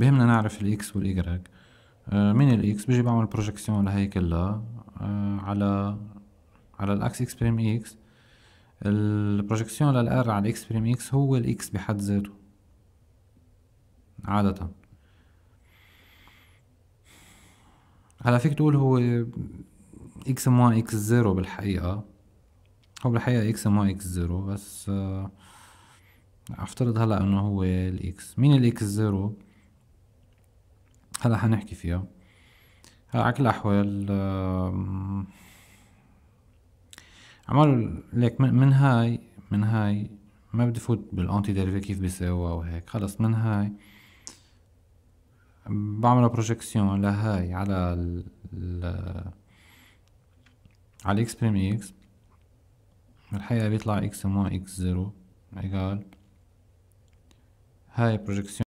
بهمنا نعرف الاكس والايجريك آه، من الاكس بيجي بعمل بروجكسيون لهي كلها على على الاكس اكس بريم اكس البروجكسيون للار على الاكس بريم اكس هو الاكس بحد ذاته عادة هلا فيك تقول هو اكس ام 1 اكس 0 بالحقيقة هو بالحقيقة اكس ام 1 اكس 0 بس آه، افترض هلا انه هو الاكس مين الاكس 0 هلا حنحكي فيها على كل الأحوال عملوا ليك من هاي من هاي ما بدي فوت بالأنتي ديريفي كيف بيساوى وهيك خلص من هاي بعمل بروجيكسيون لهاي على ال على الاكس بريم اكس الحقيقة بيطلع اكس مو اكس زيرو ايجال هاي بروجيكسيون